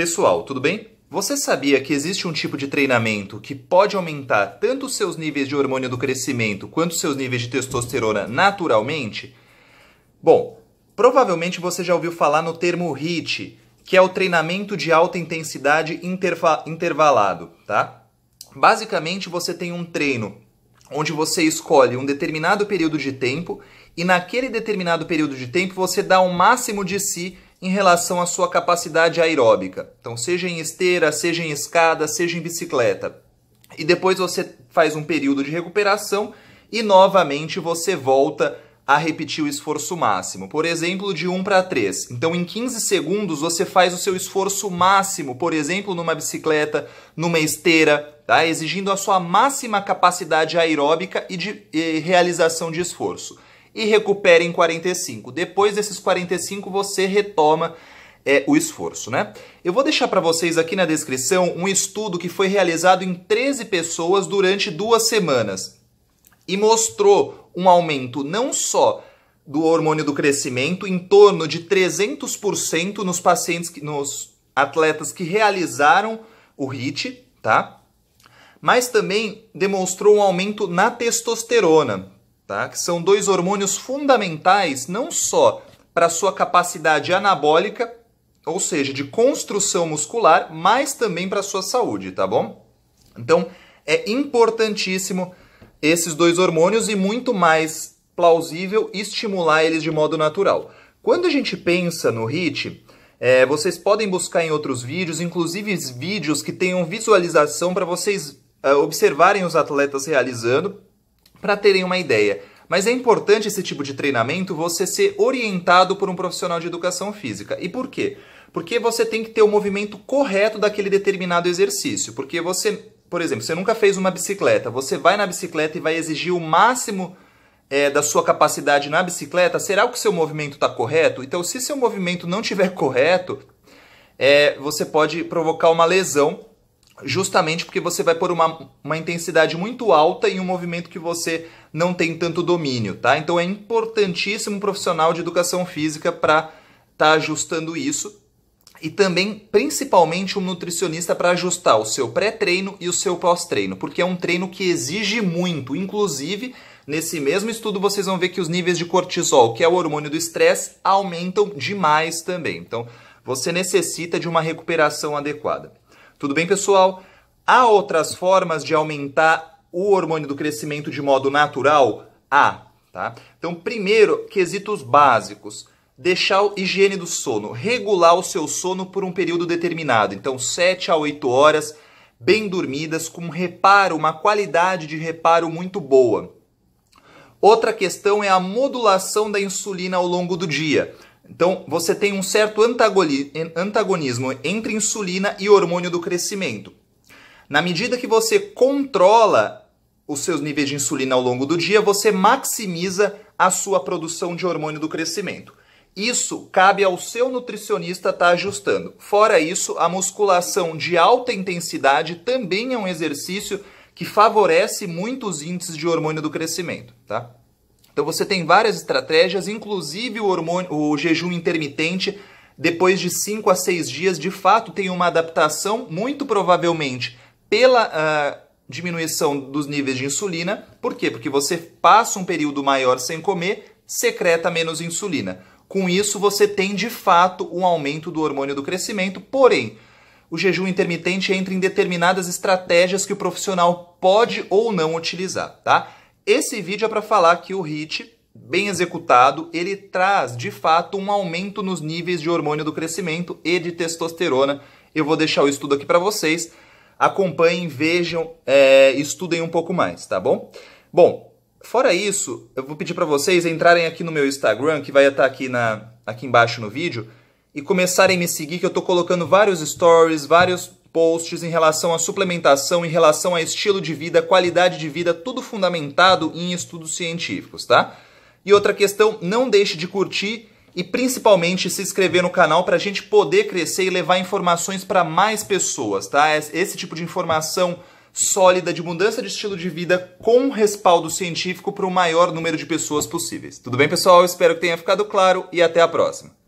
Pessoal, tudo bem? Você sabia que existe um tipo de treinamento que pode aumentar tanto os seus níveis de hormônio do crescimento quanto os seus níveis de testosterona naturalmente? Bom, provavelmente você já ouviu falar no termo HIIT, que é o treinamento de alta intensidade intervalado, tá? Basicamente, você tem um treino onde você escolhe um determinado período de tempo e naquele determinado período de tempo você dá o máximo de si em relação à sua capacidade aeróbica. Então, seja em esteira, seja em escada, seja em bicicleta. E depois você faz um período de recuperação e novamente você volta a repetir o esforço máximo. Por exemplo, de 1 para 3. Então, em 15 segundos, você faz o seu esforço máximo, por exemplo, numa bicicleta, numa esteira, tá? exigindo a sua máxima capacidade aeróbica e de e realização de esforço e recupera em 45. Depois desses 45, você retoma é, o esforço, né? Eu vou deixar para vocês aqui na descrição um estudo que foi realizado em 13 pessoas durante duas semanas e mostrou um aumento não só do hormônio do crescimento em torno de 300% nos pacientes, que, nos atletas que realizaram o HIIT, tá? Mas também demonstrou um aumento na testosterona, tá? que são dois hormônios fundamentais não só para sua capacidade anabólica, ou seja, de construção muscular, mas também para sua saúde, tá bom? Então, é importantíssimo esses dois hormônios e muito mais plausível estimular eles de modo natural. Quando a gente pensa no HIT, é, vocês podem buscar em outros vídeos, inclusive vídeos que tenham visualização para vocês é, observarem os atletas realizando, para terem uma ideia. Mas é importante esse tipo de treinamento você ser orientado por um profissional de educação física. E por quê? Porque você tem que ter o movimento correto daquele determinado exercício. Porque você, por exemplo, você nunca fez uma bicicleta, você vai na bicicleta e vai exigir o máximo é, da sua capacidade na bicicleta. Será que o seu movimento está correto? Então, se seu movimento não estiver correto, é, você pode provocar uma lesão justamente porque você vai pôr uma, uma intensidade muito alta em um movimento que você não tem tanto domínio, tá? Então é importantíssimo um profissional de educação física para estar tá ajustando isso e também, principalmente, um nutricionista para ajustar o seu pré-treino e o seu pós-treino, porque é um treino que exige muito, inclusive. Nesse mesmo estudo, vocês vão ver que os níveis de cortisol, que é o hormônio do estresse, aumentam demais também. Então, você necessita de uma recuperação adequada. Tudo bem, pessoal? Há outras formas de aumentar o hormônio do crescimento de modo natural? Há, tá? Então, primeiro, quesitos básicos. Deixar a higiene do sono, regular o seu sono por um período determinado. Então, 7 a 8 horas bem dormidas, com reparo, uma qualidade de reparo muito boa. Outra questão é a modulação da insulina ao longo do dia. Então, você tem um certo antagonismo entre insulina e hormônio do crescimento. Na medida que você controla os seus níveis de insulina ao longo do dia, você maximiza a sua produção de hormônio do crescimento. Isso cabe ao seu nutricionista estar tá ajustando. Fora isso, a musculação de alta intensidade também é um exercício que favorece muitos índices de hormônio do crescimento, tá? Então você tem várias estratégias, inclusive o, hormônio, o jejum intermitente, depois de 5 a 6 dias, de fato tem uma adaptação, muito provavelmente pela uh, diminuição dos níveis de insulina. Por quê? Porque você passa um período maior sem comer, secreta menos insulina. Com isso, você tem de fato um aumento do hormônio do crescimento, porém, o jejum intermitente entra em determinadas estratégias que o profissional pode ou não utilizar, tá? Esse vídeo é para falar que o HIT, bem executado, ele traz de fato um aumento nos níveis de hormônio do crescimento e de testosterona. Eu vou deixar o estudo aqui para vocês. Acompanhem, vejam, é, estudem um pouco mais, tá bom? Bom, fora isso, eu vou pedir para vocês entrarem aqui no meu Instagram, que vai estar aqui, na, aqui embaixo no vídeo, e começarem a me seguir, que eu estou colocando vários stories, vários posts em relação à suplementação, em relação a estilo de vida, qualidade de vida, tudo fundamentado em estudos científicos, tá? E outra questão, não deixe de curtir e principalmente se inscrever no canal para a gente poder crescer e levar informações para mais pessoas, tá? Esse tipo de informação sólida de mudança de estilo de vida com respaldo científico para o maior número de pessoas possíveis. Tudo bem, pessoal? Espero que tenha ficado claro e até a próxima.